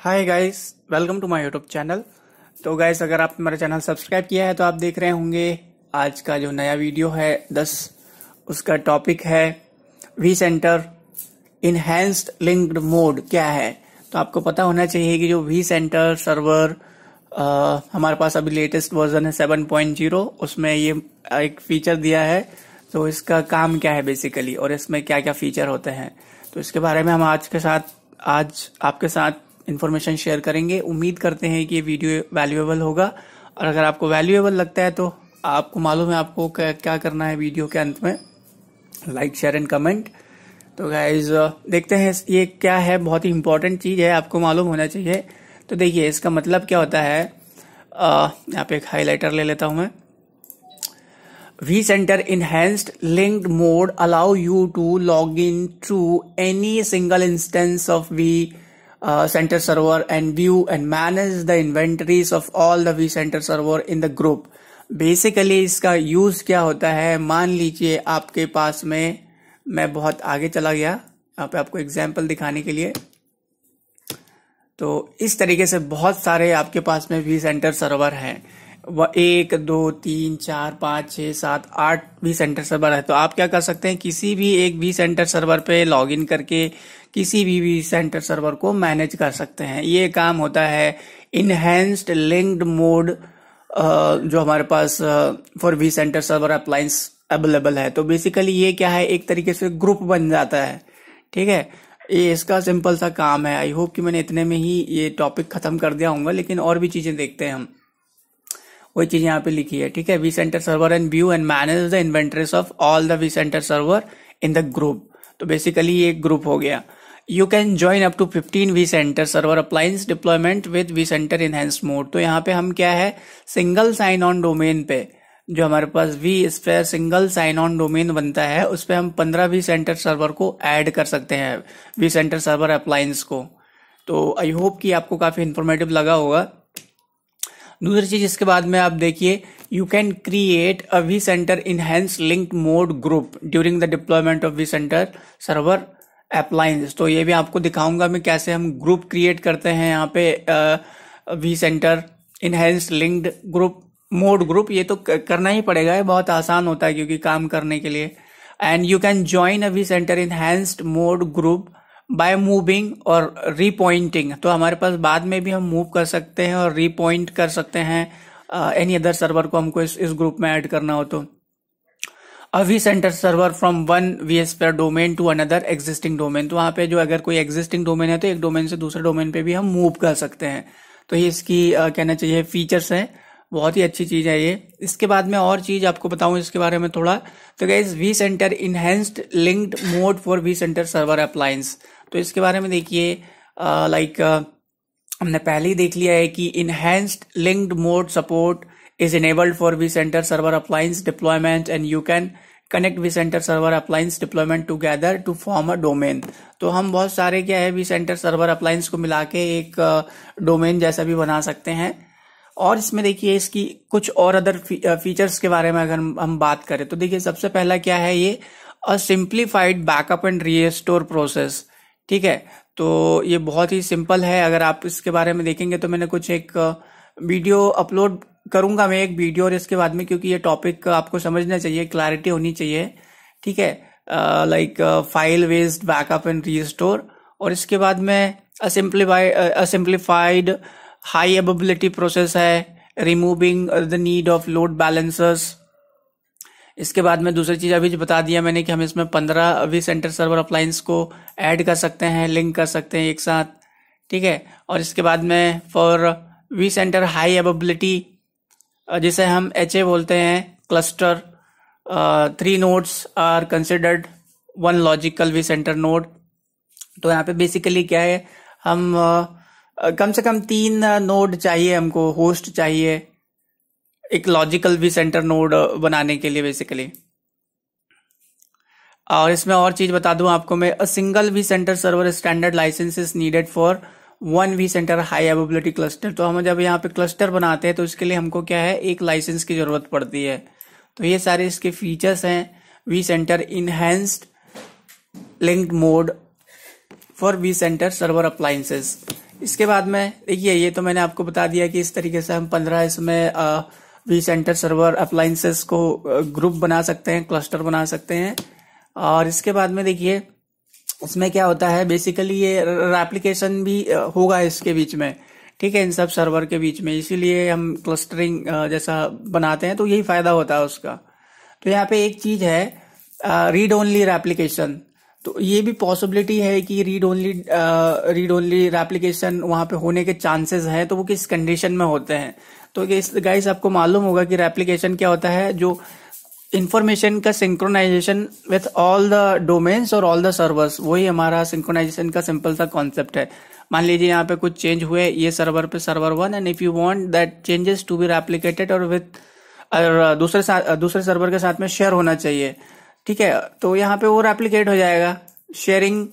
hi guys welcome to my YouTube channel तो guys अगर आप मेरा चैनल सब्सक्राइब किया है तो आप देख रहे होंगे आज का जो नया वीडियो है दस उसका टॉपिक है V center enhanced linked mode क्या है तो आपको पता होना चाहिए कि जो वी सेंटर सर्वर हमारे पास अभी लेटेस्ट वर्जन है सेवन पॉइंट जीरो उसमें ये एक फीचर दिया है तो इसका काम क्या है बेसिकली और इसमें क्या क्या फीचर होते हैं तो इसके बारे में हम आज के साथ आज आपके साथ इन्फॉर्मेशन शेयर करेंगे उम्मीद करते हैं कि ये वीडियो वैल्यूएबल होगा और अगर आपको वैल्यूएबल लगता है तो आपको मालूम है आपको क्या, क्या करना है वीडियो के अंत में लाइक शेयर एंड कमेंट तो गाइज देखते हैं ये क्या है बहुत ही इंपॉर्टेंट चीज़ है आपको मालूम होना चाहिए तो देखिए इसका मतलब क्या होता है यहाँ पे एक हाईलाइटर ले लेता हूँ मैं V center enhanced linked mode allow you to log in to any single instance of V Uh, center server and view and manage the inventories of all the vCenter server in the group basically इसका use क्या होता है मान लीजिए आपके पास में मैं बहुत आगे चला गया यहाँ पे आपको एग्जाम्पल दिखाने के लिए तो इस तरीके से बहुत सारे आपके पास में वी सेंटर सर्वर हैं वह एक दो तीन चार पाँच छः सात आठ भी सेंटर सर्वर है तो आप क्या कर सकते हैं किसी भी एक भी सेंटर सर्वर पे लॉगिन करके किसी भी भी सेंटर सर्वर को मैनेज कर सकते हैं ये काम होता है इनहेंस्ड लिंक्ड मोड जो हमारे पास for V center server appliance available है तो बेसिकली ये क्या है एक तरीके से ग्रुप बन जाता है ठीक है ये इसका सिंपल सा काम है आई होप कि मैंने इतने में ही ये टॉपिक खत्म कर दिया होगा लेकिन और भी चीजें देखते हैं हम वही चीज यहाँ पे लिखी है ठीक है V center server and view and manage the inventories of all the V center server in the group तो बेसिकली ये ग्रुप हो गया you can join up to fifteen V center server appliance deployment with V center enhance mode तो यहाँ पे हम क्या है सिंगल साइन ऑन डोमेन पे जो हमारे पास V sphere single sign on domain बनता है उस पर हम पंद्रह वी सेंटर सर्वर को ऐड कर सकते हैं वी सेंटर सर्वर अप्लाइंस को तो आई होप कि आपको काफी इन्फॉर्मेटिव लगा होगा दूसरी चीज इसके बाद में आप देखिए you can create a V center enhance linked mode group during the deployment of V center server appliance तो ये भी आपको दिखाऊंगा मैं कैसे हम ग्रुप क्रिएट करते हैं यहाँ पे V center enhance linked group mode group ये तो करना ही पड़ेगा ये बहुत आसान होता है क्योंकि काम करने के लिए and you can join a V center enhanced mode group by moving और रीपॉइंटिंग तो हमारे पास बाद में भी हम मूव कर सकते हैं और रीपॉइंट कर सकते हैं एनी अदर सर्वर को हमको इस इस ग्रुप में ऐड करना हो तो अभी center server from one V S पर domain to another existing domain तो वहां पे जो अगर कोई एग्जिस्टिंग डोमेन है तो एक डोमेन से दूसरे डोमेन पे भी हम मूव कर सकते हैं तो ये इसकी आ, uh, कहना चाहिए फीचर्स हैं बहुत ही अच्छी चीज है ये इसके बाद में और चीज आपको बताऊं इसके बारे में थोड़ा तो guys V center enhanced linked mode for V center server appliance तो इसके बारे में देखिए लाइक हमने पहले ही देख लिया है कि enhanced linked mode support is for V center server server deployment and you can connect V center server appliance deployment together to form a domain तो हम बहुत सारे क्या है वी सेंटर सर्वर appliance को मिला के एक डोमेन जैसा भी बना सकते हैं और इसमें देखिए इसकी कुछ और अदर फीचर्स के बारे में अगर हम बात करें तो देखिए सबसे पहला क्या है ये a simplified backup and restore process ठीक है तो ये बहुत ही सिंपल है अगर आप इसके बारे में देखेंगे तो मैंने कुछ एक वीडियो अपलोड करूंगा मैं एक वीडियो और इसके बाद में क्योंकि ये टॉपिक आपको समझना चाहिए क्लैरिटी होनी चाहिए ठीक है like file based backup and restore और इसके बाद में a simplify a simplified high ability process है removing the need of load balancers इसके बाद में दूसरी चीज़ अभी जो बता दिया मैंने कि हम इसमें पंद्रह अभी सेंटर सर्वर अप्लाइंस को ऐड कर सकते हैं लिंक कर सकते हैं एक साथ ठीक है और इसके बाद में for V center high ability जिसे हम एच ए बोलते हैं cluster three nodes are considered one logical V center node तो यहाँ पे बेसिकली क्या है हम uh, कम से कम तीन नोड चाहिए हमको होस्ट चाहिए एक लॉजिकल भी सेंटर नोड uh, बनाने के लिए बेसिकली और इसमें और चीज बता दूं आपको मैं a single V center server standard licence is needed for one V center high ability cluster तो हम जब यहाँ पे क्लस्टर बनाते हैं तो इसके लिए हमको क्या है एक लाइसेंस की जरूरत पड़ती है तो ये सारे इसके फीचर्स हैं V center enhanced linked mode for V center server appliances इसके बाद में देखिए ये तो मैंने आपको बता दिया कि इस तरीके से हम पंद्रह इसमें uh, V center server appliances को ग्रुप बना सकते हैं क्लस्टर बना सकते हैं और इसके बाद में देखिए इसमें क्या होता है बेसिकली ये एप्लीकेशन भी होगा इसके बीच में ठीक है इन सब सर्वर के बीच में इसीलिए हम क्लस्टरिंग जैसा बनाते हैं तो यही फायदा होता है उसका तो यहाँ पे एक चीज है रीड ओनली एप्लीकेशन तो ये भी पॉसिबिलिटी है कि read only read only replication वहां पे होने के चांसेस हैं तो वो किस कंडीशन में होते हैं तो गाइस आपको मालूम होगा कि रेप्लीकेशन क्या होता है जो इंफॉर्मेशन का synchronisation with all the domains और ऑल द सर्वर्स वही हमारा सिंक्रोनाइजेशन का सिंपल सा कॉन्सेप्ट है मान लीजिए यहाँ पे कुछ चेंज हुए ये सर्वर पे server one and if you want that changes to be replicated और विथ uh, दूसरे uh, दूसरे सर्वर के साथ में शेयर होना चाहिए ठीक है तो यहाँ पे वो रेप्लीकेट हो जाएगा sharing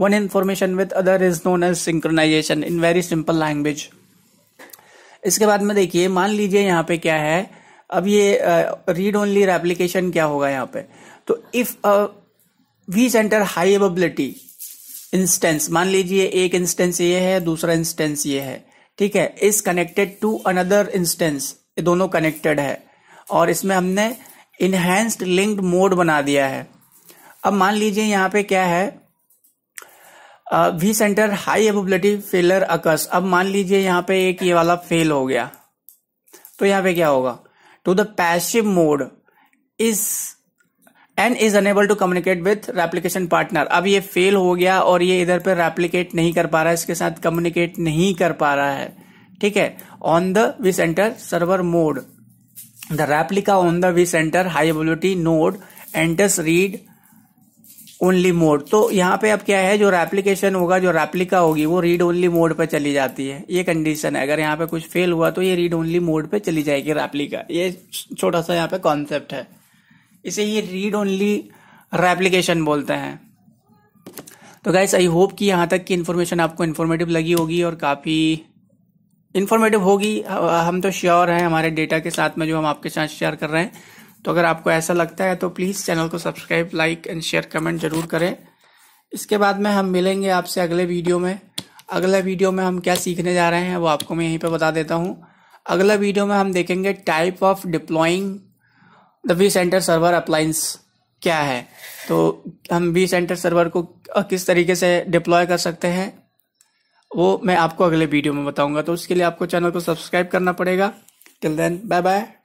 one information with other is known as synchronisation in very simple language इसके बाद में देखिए मान लीजिए यहाँ पे क्या है अब ये रीड ओनली रेप्लीकेशन क्या होगा यहाँ पे तो if V center high ability instance मान लीजिए एक इंस्टेंस ये है दूसरा इंस्टेंस ये है ठीक है is connected to another instance ये दोनों कनेक्टेड है और इसमें हमने इनहेंस्ड लिंक्ड मोड बना दिया है अब मान लीजिए यहाँ पे क्या है V center high ability failure occurs अब मान लीजिए यहाँ पे एक ये वाला फेल हो गया तो यहाँ पे क्या होगा to the passive mode is and is unable to communicate with replication partner अब ये फेल हो गया और ये इधर पे रेप्लीकेट नहीं कर पा रहा है इसके साथ कम्युनिकेट नहीं कर पा रहा है ठीक है on the V center server mode The replica on the vcenter center high availability node enters read only mode तो यहाँ पे अब क्या है जो रेप्लीकेशन होगा जो रेप्लिका होगी वो रीड ओनली मोड पे चली जाती है ये कंडीशन है अगर यहाँ पे कुछ फेल हुआ तो ये रीड ओनली मोड पे चली जाएगी रेप्लिका ये छोटा सा यहाँ पे कॉन्सेप्ट है इसे ये रीड ओनली रेप्लीकेशन बोलते हैं तो गाइस आई होप कि यहाँ तक की इन्फॉर्मेशन आपको इन्फॉर्मेटिव लगी होगी और काफ़ी इन्फॉर्मेटिव होगी हम तो श्योर हैं हमारे डेटा के साथ में जो हम आपके साथ शेयर कर रहे हैं तो अगर आपको ऐसा लगता है तो प्लीज़ चैनल को subscribe like and share comment जरूर करें इसके बाद में हम मिलेंगे आपसे अगले वीडियो में अगले वीडियो में हम क्या सीखने जा रहे हैं वो आपको मैं यहीं पर बता देता हूँ अगला वीडियो में हम देखेंगे type of deploying the V center server appliance क्या है तो हम वी सेंटर सर्वर को किस तरीके से डिप्लॉय कर सकते हैं वो मैं आपको अगले वीडियो में बताऊंगा तो उसके लिए आपको चैनल को सब्सक्राइब करना पड़ेगा टिल देन बाय बाय